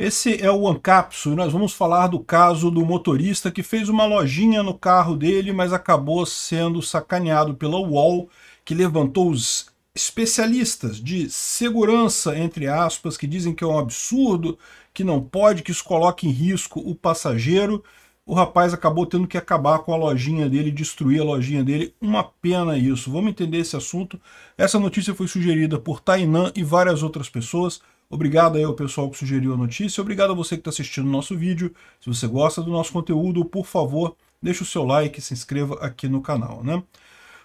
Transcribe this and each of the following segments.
Esse é o Ancapso e nós vamos falar do caso do motorista que fez uma lojinha no carro dele, mas acabou sendo sacaneado pela UOL, que levantou os especialistas de segurança, entre aspas, que dizem que é um absurdo, que não pode, que isso coloca em risco o passageiro. O rapaz acabou tendo que acabar com a lojinha dele, destruir a lojinha dele. Uma pena isso. Vamos entender esse assunto. Essa notícia foi sugerida por Tainan e várias outras pessoas. Obrigado aí ao pessoal que sugeriu a notícia. Obrigado a você que está assistindo o nosso vídeo. Se você gosta do nosso conteúdo, por favor, deixe o seu like e se inscreva aqui no canal. Né?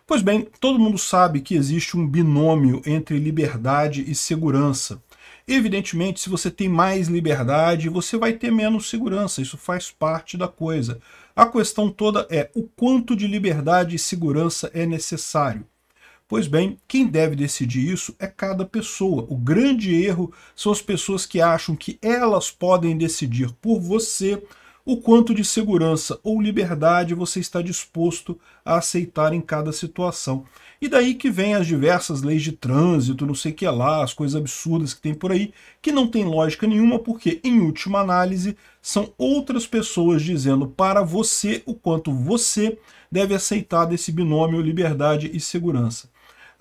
Pois bem, todo mundo sabe que existe um binômio entre liberdade e segurança. Evidentemente, se você tem mais liberdade, você vai ter menos segurança, isso faz parte da coisa. A questão toda é o quanto de liberdade e segurança é necessário. Pois bem, quem deve decidir isso é cada pessoa. O grande erro são as pessoas que acham que elas podem decidir por você o quanto de segurança ou liberdade você está disposto a aceitar em cada situação. E daí que vem as diversas leis de trânsito, não sei o que lá, as coisas absurdas que tem por aí, que não tem lógica nenhuma, porque, em última análise, são outras pessoas dizendo para você o quanto você deve aceitar desse binômio liberdade e segurança.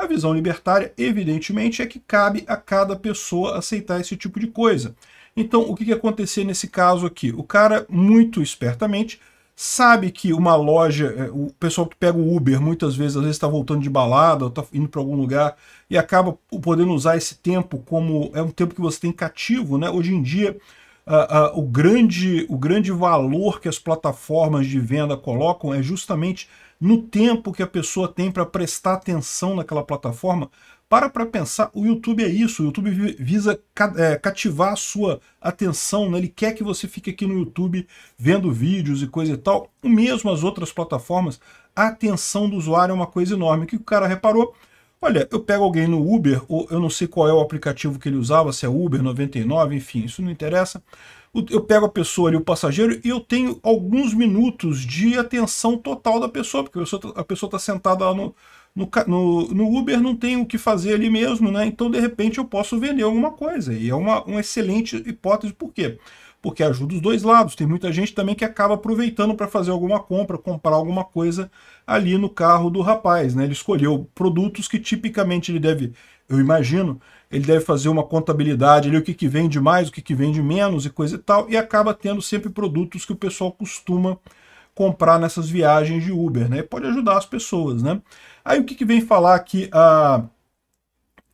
A visão libertária, evidentemente, é que cabe a cada pessoa aceitar esse tipo de coisa. Então, o que, que acontecer nesse caso aqui? O cara, muito espertamente, sabe que uma loja, é, o pessoal que pega o Uber muitas vezes, às vezes está voltando de balada, está indo para algum lugar e acaba podendo usar esse tempo como é um tempo que você tem cativo, né? Hoje em dia, uh, uh, o, grande, o grande valor que as plataformas de venda colocam é justamente no tempo que a pessoa tem para prestar atenção naquela plataforma. Para para pensar, o YouTube é isso, o YouTube visa é, cativar a sua atenção, né? ele quer que você fique aqui no YouTube vendo vídeos e coisa e tal. O mesmo as outras plataformas, a atenção do usuário é uma coisa enorme. O que o cara reparou? Olha, eu pego alguém no Uber, ou eu não sei qual é o aplicativo que ele usava, se é Uber 99, enfim, isso não interessa eu pego a pessoa ali, o passageiro, e eu tenho alguns minutos de atenção total da pessoa, porque a pessoa está sentada lá no, no, no, no, Uber, não tem o que fazer ali mesmo, né? Então, de repente, eu posso vender alguma coisa. E é uma, uma excelente hipótese, por quê? porque ajuda os dois lados. Tem muita gente também que acaba aproveitando para fazer alguma compra, comprar alguma coisa ali no carro do rapaz. Né? Ele escolheu produtos que tipicamente ele deve, eu imagino, ele deve fazer uma contabilidade ali, o que, que vende mais, o que, que vende menos e coisa e tal, e acaba tendo sempre produtos que o pessoal costuma comprar nessas viagens de Uber. Né? Pode ajudar as pessoas. Né? Aí o que, que vem falar aqui? a ah,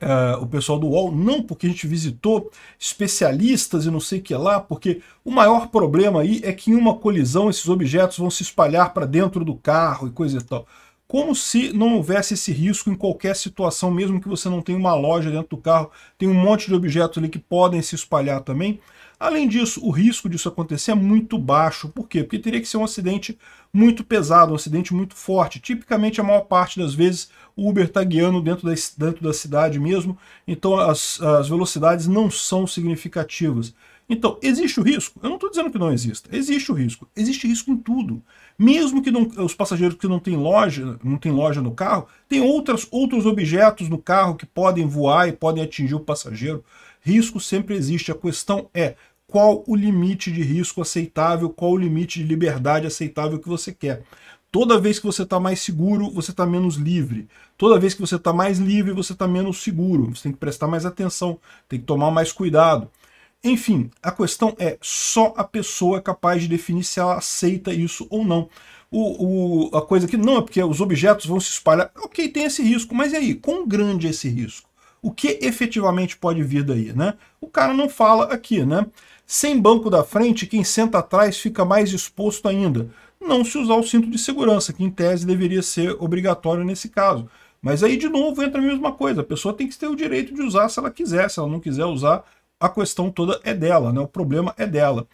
Uh, o pessoal do UOL, não porque a gente visitou especialistas e não sei o que lá, porque o maior problema aí é que em uma colisão esses objetos vão se espalhar para dentro do carro e coisa e tal como se não houvesse esse risco em qualquer situação, mesmo que você não tenha uma loja dentro do carro, tem um monte de objetos ali que podem se espalhar também. Além disso, o risco disso acontecer é muito baixo. Por quê? Porque teria que ser um acidente muito pesado, um acidente muito forte. Tipicamente, a maior parte das vezes, o Uber está guiando dentro da, dentro da cidade mesmo, então as, as velocidades não são significativas. Então, existe o risco? Eu não estou dizendo que não exista. Existe o risco. Existe risco em tudo. Mesmo que não, os passageiros que não têm loja, não tem loja no carro, tem outras, outros objetos no carro que podem voar e podem atingir o passageiro. Risco sempre existe. A questão é qual o limite de risco aceitável, qual o limite de liberdade aceitável que você quer. Toda vez que você está mais seguro, você está menos livre. Toda vez que você está mais livre, você está menos seguro. Você tem que prestar mais atenção, tem que tomar mais cuidado. Enfim, a questão é só a pessoa é capaz de definir se ela aceita isso ou não. O, o, a coisa que não é porque os objetos vão se espalhar. Ok, tem esse risco, mas e aí? Quão grande é esse risco? O que efetivamente pode vir daí, né? O cara não fala aqui, né? Sem banco da frente, quem senta atrás fica mais exposto ainda. Não se usar o cinto de segurança, que em tese deveria ser obrigatório nesse caso. Mas aí, de novo, entra a mesma coisa. A pessoa tem que ter o direito de usar se ela quiser. Se ela não quiser usar, a questão toda é dela, né? o problema é dela.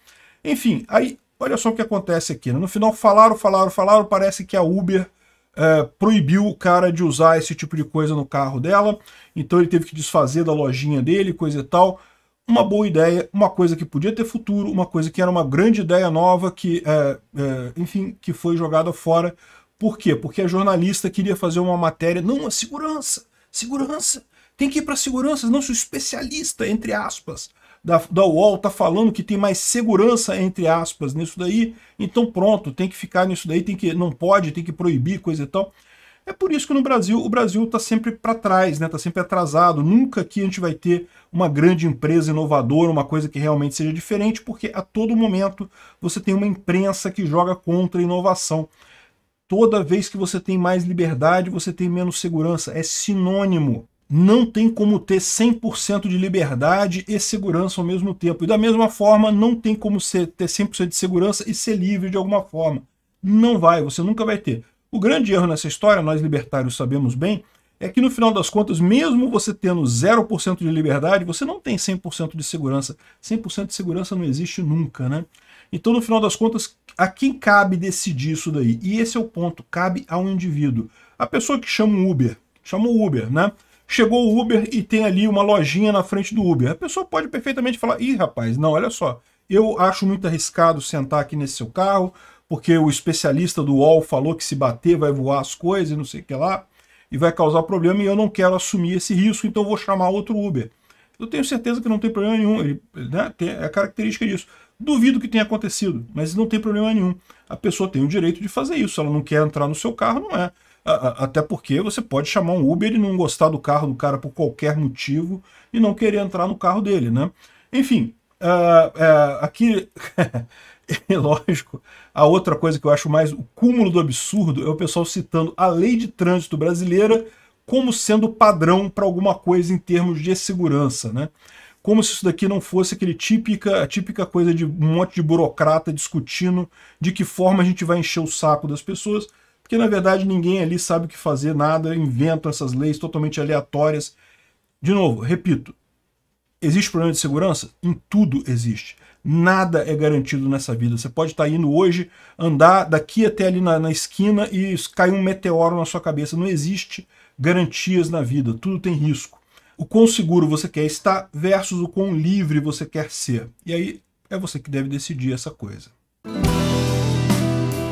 Enfim, aí olha só o que acontece aqui. Né? No final falaram, falaram, falaram, parece que a Uber é, proibiu o cara de usar esse tipo de coisa no carro dela, então ele teve que desfazer da lojinha dele, coisa e tal. Uma boa ideia, uma coisa que podia ter futuro, uma coisa que era uma grande ideia nova, que, é, é, enfim, que foi jogada fora. Por quê? Porque a jornalista queria fazer uma matéria, não, a segurança, segurança, tem que ir para segurança, não se especialista, entre aspas, da, da UOL tá falando que tem mais segurança, entre aspas, nisso daí, então pronto, tem que ficar nisso daí, tem que, não pode, tem que proibir, coisa e tal. É por isso que no Brasil, o Brasil está sempre para trás, né? Está sempre atrasado. Nunca aqui a gente vai ter uma grande empresa inovadora, uma coisa que realmente seja diferente, porque a todo momento você tem uma imprensa que joga contra a inovação. Toda vez que você tem mais liberdade, você tem menos segurança. É sinônimo não tem como ter 100% de liberdade e segurança ao mesmo tempo. E da mesma forma, não tem como ser, ter 100% de segurança e ser livre de alguma forma. Não vai, você nunca vai ter. O grande erro nessa história, nós libertários sabemos bem, é que no final das contas, mesmo você tendo 0% de liberdade, você não tem 100% de segurança. 100% de segurança não existe nunca, né? Então, no final das contas, a quem cabe decidir isso daí? E esse é o ponto, cabe ao indivíduo. A pessoa que chama o Uber, chama o Uber, né? Chegou o Uber e tem ali uma lojinha na frente do Uber. A pessoa pode perfeitamente falar: ih, rapaz, não, olha só, eu acho muito arriscado sentar aqui nesse seu carro, porque o especialista do UOL falou que se bater vai voar as coisas e não sei o que lá, e vai causar problema, e eu não quero assumir esse risco, então vou chamar outro Uber. Eu tenho certeza que não tem problema nenhum, ele, né, tem, é característica disso. Duvido que tenha acontecido, mas não tem problema nenhum. A pessoa tem o direito de fazer isso. Ela não quer entrar no seu carro, não é. Até porque você pode chamar um Uber e não gostar do carro do cara por qualquer motivo e não querer entrar no carro dele, né? Enfim, uh, uh, aqui, lógico, a outra coisa que eu acho mais o cúmulo do absurdo é o pessoal citando a lei de trânsito brasileira como sendo padrão para alguma coisa em termos de segurança, né? Como se isso daqui não fosse aquele típica, a típica coisa de um monte de burocrata discutindo de que forma a gente vai encher o saco das pessoas porque, na verdade, ninguém ali sabe o que fazer, nada, inventam essas leis totalmente aleatórias. De novo, repito, existe problema de segurança? Em tudo existe. Nada é garantido nessa vida. Você pode estar indo hoje, andar daqui até ali na, na esquina e cair um meteoro na sua cabeça. Não existe garantias na vida, tudo tem risco. O quão seguro você quer estar versus o quão livre você quer ser. E aí é você que deve decidir essa coisa.